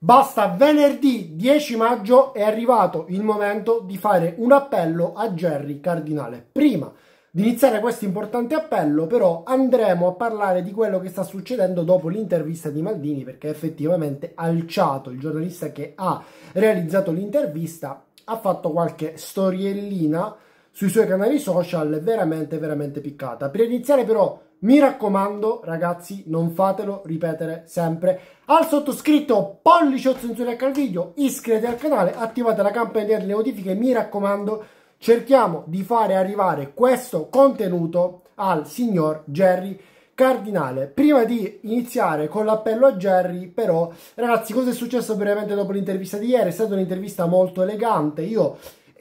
Basta venerdì 10 maggio è arrivato il momento di fare un appello a Gerry Cardinale. Prima di iniziare questo importante appello, però, andremo a parlare di quello che sta succedendo dopo l'intervista di Maldini, perché effettivamente Alciato, il giornalista che ha realizzato l'intervista, ha fatto qualche storiellina sui suoi canali social veramente, veramente piccata. Per iniziare, però, mi raccomando, ragazzi, non fatelo ripetere sempre. Al sottoscritto pollice o censura al video, iscrivetevi al canale, attivate la campanella delle notifiche. Mi raccomando, cerchiamo di fare arrivare questo contenuto al signor Jerry Cardinale. Prima di iniziare con l'appello a Jerry, però, ragazzi, cosa è successo brevemente dopo l'intervista di ieri? È stata un'intervista molto elegante. Io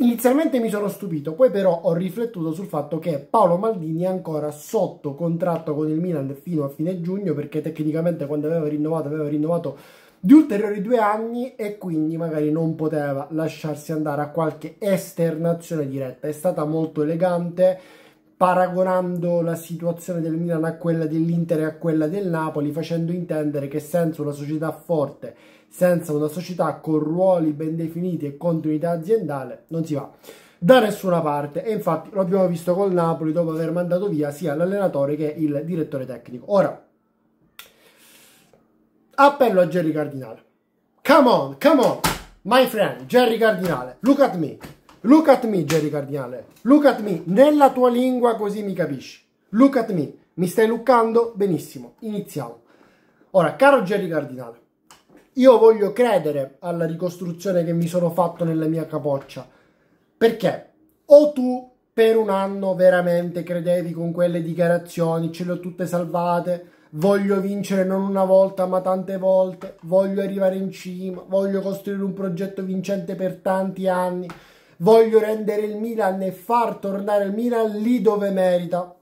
Inizialmente mi sono stupito, poi però ho riflettuto sul fatto che Paolo Maldini è ancora sotto contratto con il Milan fino a fine giugno perché tecnicamente quando aveva rinnovato aveva rinnovato di ulteriori due anni e quindi magari non poteva lasciarsi andare a qualche esternazione diretta. È stata molto elegante paragonando la situazione del Milan a quella dell'Inter e a quella del Napoli facendo intendere che senza una società forte senza una società con ruoli ben definiti e continuità aziendale non si va da nessuna parte e infatti lo abbiamo visto col Napoli dopo aver mandato via sia l'allenatore che il direttore tecnico. Ora, appello a Jerry Cardinale. Come on, come on, my friend, Jerry Cardinale, look at me, look at me Jerry Cardinale, look at me, nella tua lingua così mi capisci, look at me, mi stai luccando? Benissimo, iniziamo. Ora, caro Jerry Cardinale, io voglio credere alla ricostruzione che mi sono fatto nella mia capoccia. Perché? O tu per un anno veramente credevi con quelle dichiarazioni, ce le ho tutte salvate, voglio vincere non una volta ma tante volte, voglio arrivare in cima, voglio costruire un progetto vincente per tanti anni, voglio rendere il Milan e far tornare il Milan lì dove merita.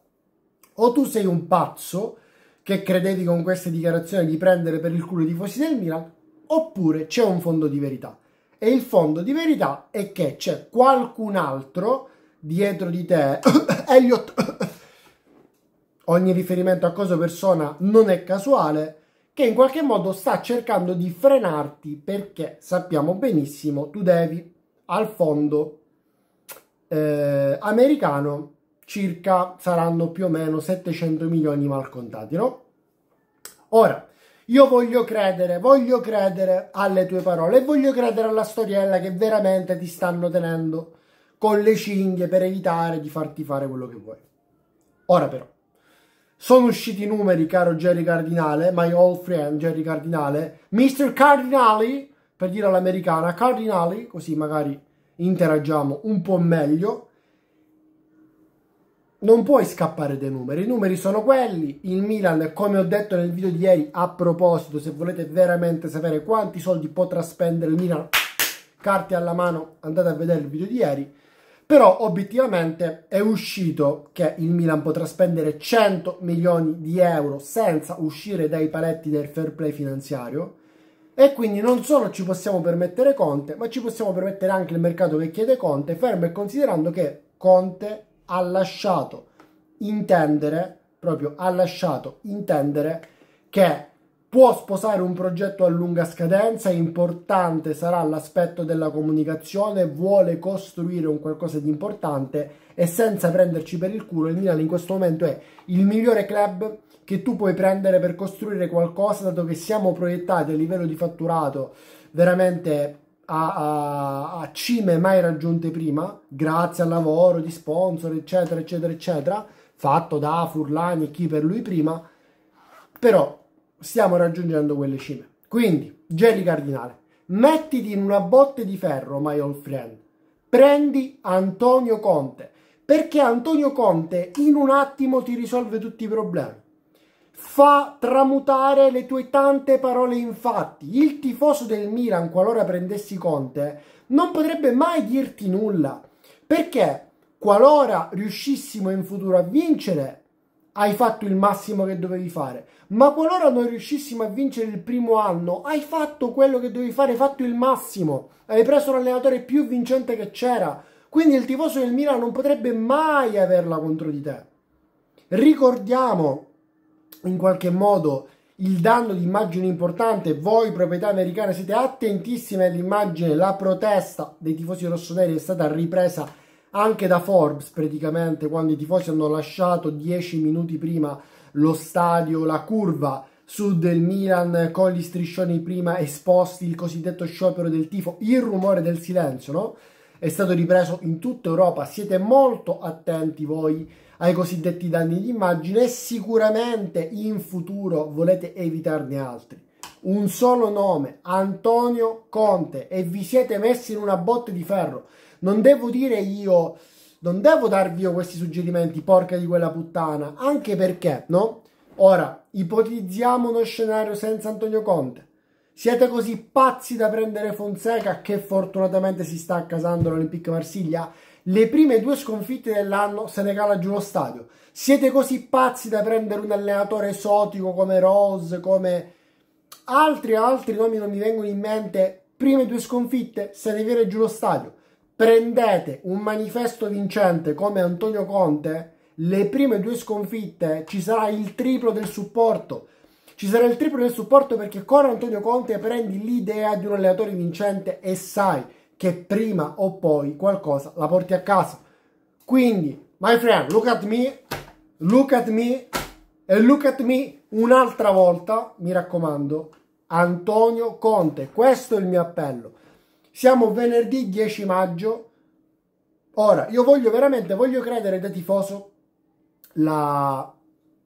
O tu sei un pazzo che credevi con queste dichiarazioni di prendere per il culo i tifosi del Milan, oppure c'è un fondo di verità. E il fondo di verità è che c'è qualcun altro dietro di te, Elliot. Ogni riferimento a cosa persona non è casuale, che in qualche modo sta cercando di frenarti perché sappiamo benissimo tu devi al fondo eh, americano circa saranno più o meno 700 milioni malcontati, no? Ora, io voglio credere, voglio credere alle tue parole e voglio credere alla storiella che veramente ti stanno tenendo con le cinghie per evitare di farti fare quello che vuoi. Ora però, sono usciti i numeri, caro Jerry Cardinale, my old friend Jerry Cardinale, Mr. Cardinali, per dire all'americana, Cardinali, così magari interagiamo un po' meglio non puoi scappare dai numeri, i numeri sono quelli, il Milan, come ho detto nel video di ieri, a proposito, se volete veramente sapere quanti soldi potrà spendere il Milan, carte alla mano, andate a vedere il video di ieri, però obiettivamente è uscito che il Milan potrà spendere 100 milioni di euro senza uscire dai paletti del fair play finanziario, e quindi non solo ci possiamo permettere Conte, ma ci possiamo permettere anche il mercato che chiede Conte, fermo e considerando che Conte ha lasciato intendere, proprio ha lasciato intendere che può sposare un progetto a lunga scadenza, importante sarà l'aspetto della comunicazione, vuole costruire un qualcosa di importante e senza prenderci per il culo il Milan in questo momento è il migliore club che tu puoi prendere per costruire qualcosa dato che siamo proiettati a livello di fatturato veramente a, a, a cime mai raggiunte prima, grazie al lavoro di sponsor, eccetera, eccetera, eccetera, fatto da Furlani e chi per lui prima, però stiamo raggiungendo quelle cime. Quindi, Jerry Cardinale, mettiti in una botte di ferro, my old friend, prendi Antonio Conte, perché Antonio Conte in un attimo ti risolve tutti i problemi fa tramutare le tue tante parole in fatti. Il tifoso del Milan, qualora prendessi Conte, non potrebbe mai dirti nulla, perché qualora riuscissimo in futuro a vincere, hai fatto il massimo che dovevi fare. Ma qualora non riuscissimo a vincere il primo anno, hai fatto quello che dovevi fare, hai fatto il massimo. Hai preso l'allenatore più vincente che c'era. Quindi il tifoso del Milan non potrebbe mai averla contro di te. Ricordiamo in qualche modo il danno di immagine importante, voi proprietà americane siete attentissime all'immagine, la protesta dei tifosi rossoneri è stata ripresa anche da Forbes praticamente quando i tifosi hanno lasciato 10 minuti prima lo stadio, la curva sud del Milan con gli striscioni prima esposti, il cosiddetto sciopero del tifo, il rumore del silenzio, no? È stato ripreso in tutta Europa, siete molto attenti voi ai cosiddetti danni di immagine e sicuramente in futuro volete evitarne altri. Un solo nome, Antonio Conte, e vi siete messi in una botte di ferro. Non devo dire io, non devo darvi io questi suggerimenti, porca di quella puttana, anche perché, no? Ora, ipotizziamo uno scenario senza Antonio Conte siete così pazzi da prendere Fonseca che fortunatamente si sta accasando l'Olympique Marsiglia? Le prime due sconfitte dell'anno se ne cala giù lo stadio. Siete così pazzi da prendere un allenatore esotico come Rose, come altri altri nomi non mi vengono in mente. Prime due sconfitte se ne viene giù lo stadio. Prendete un manifesto vincente come Antonio Conte, le prime due sconfitte ci sarà il triplo del supporto ci sarà il triplo del supporto perché con Antonio Conte prendi l'idea di un allenatore vincente e sai che prima o poi qualcosa la porti a casa. Quindi, my friend, look at me, look at me e look at me un'altra volta, mi raccomando, Antonio Conte. Questo è il mio appello. Siamo venerdì 10 maggio. Ora, io voglio veramente, voglio credere da tifoso la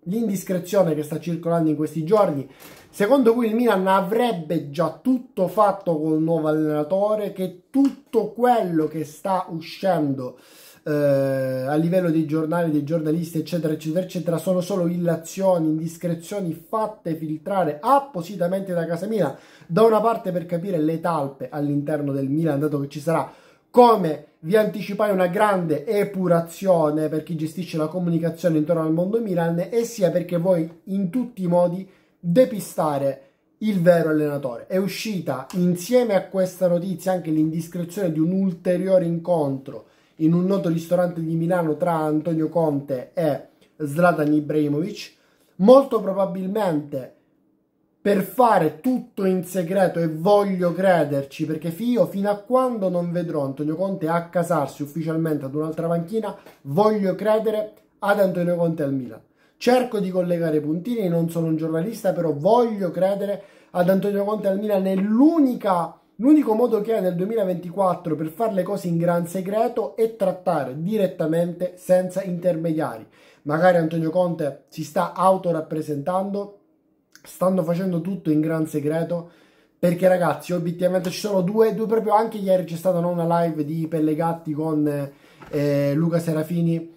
l'indiscrezione che sta circolando in questi giorni, secondo cui il Milan avrebbe già tutto fatto col nuovo allenatore, che tutto quello che sta uscendo eh, a livello dei giornali, dei giornalisti, eccetera, eccetera, eccetera, sono solo illazioni, indiscrezioni fatte filtrare appositamente da casa Milan, da una parte per capire le talpe all'interno del Milan, dato che ci sarà come vi anticipai una grande epurazione per chi gestisce la comunicazione intorno al mondo Milan e sia perché vuoi in tutti i modi depistare il vero allenatore. È uscita insieme a questa notizia anche l'indiscrezione di un ulteriore incontro in un noto ristorante di Milano tra Antonio Conte e Zlatan Ibrahimovic. Molto probabilmente per fare tutto in segreto e voglio crederci perché io fino a quando non vedrò Antonio Conte accasarsi ufficialmente ad un'altra panchina voglio credere ad Antonio Conte al Milan cerco di collegare i puntini non sono un giornalista però voglio credere ad Antonio Conte al Milan è l'unico modo che ha nel 2024 per fare le cose in gran segreto è trattare direttamente senza intermediari magari Antonio Conte si sta autorappresentando stanno facendo tutto in gran segreto perché ragazzi obiettivamente ci sono due, due proprio anche ieri c'è stata una live di Pellegatti con eh, Luca Serafini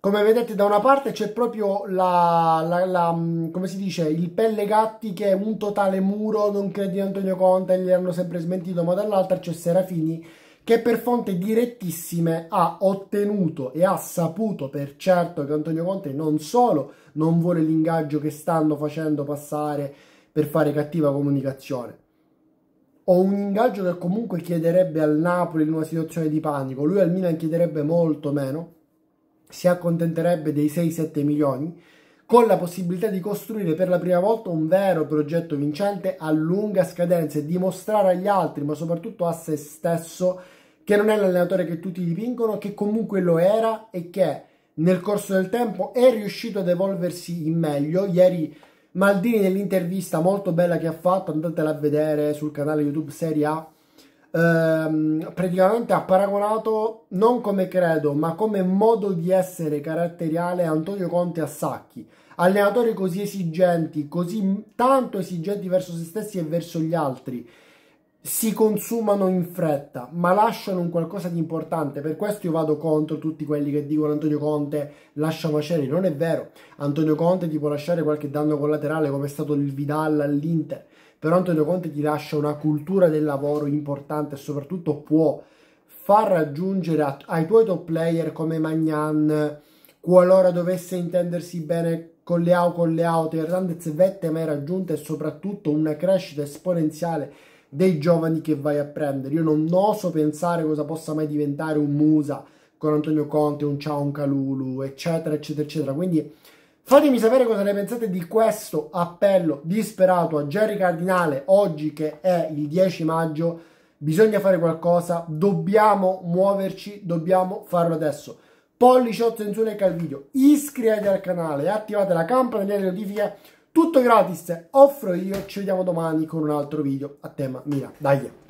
come vedete da una parte c'è proprio la, la, la, mm, come si dice il Pellegatti che è un totale muro non credi Antonio Conte gli hanno sempre smentito ma dall'altra c'è Serafini che per fonte direttissime ha ottenuto e ha saputo per certo che Antonio Conte non solo non vuole l'ingaggio che stanno facendo passare per fare cattiva comunicazione, o un ingaggio che comunque chiederebbe al Napoli in una situazione di panico, lui al Milan chiederebbe molto meno, si accontenterebbe dei 6-7 milioni, con la possibilità di costruire per la prima volta un vero progetto vincente a lunga scadenza e dimostrare agli altri, ma soprattutto a se stesso, che non è l'allenatore che tutti dipingono, che comunque lo era e che nel corso del tempo è riuscito ad evolversi in meglio. Ieri Maldini nell'intervista molto bella che ha fatto, andatela a vedere sul canale YouTube Serie A, ehm, praticamente ha paragonato, non come credo, ma come modo di essere caratteriale Antonio Conte a Sacchi. Allenatori così esigenti, così tanto esigenti verso se stessi e verso gli altri, si consumano in fretta, ma lasciano un qualcosa di importante. Per questo io vado contro tutti quelli che dicono Antonio Conte lascia macelli. Non è vero. Antonio Conte ti può lasciare qualche danno collaterale, come è stato il Vidal all'Inter. Però Antonio Conte ti lascia una cultura del lavoro importante e soprattutto può far raggiungere ai tuoi top player come Magnan, qualora dovesse intendersi bene con le AU, con le auto, Hernandez, vette mai raggiunte e soprattutto una crescita esponenziale dei giovani che vai a prendere. Io non oso pensare cosa possa mai diventare un Musa con Antonio Conte, un Ciao, un Calulu, eccetera, eccetera, eccetera. Quindi fatemi sapere cosa ne pensate di questo appello disperato a Jerry Cardinale oggi che è il 10 maggio. Bisogna fare qualcosa, dobbiamo muoverci, dobbiamo farlo adesso pollice 8 in su like al video, iscrivetevi al canale, attivate la campanella delle notifiche tutto gratis, offro io, ci vediamo domani con un altro video a tema Mira, dai!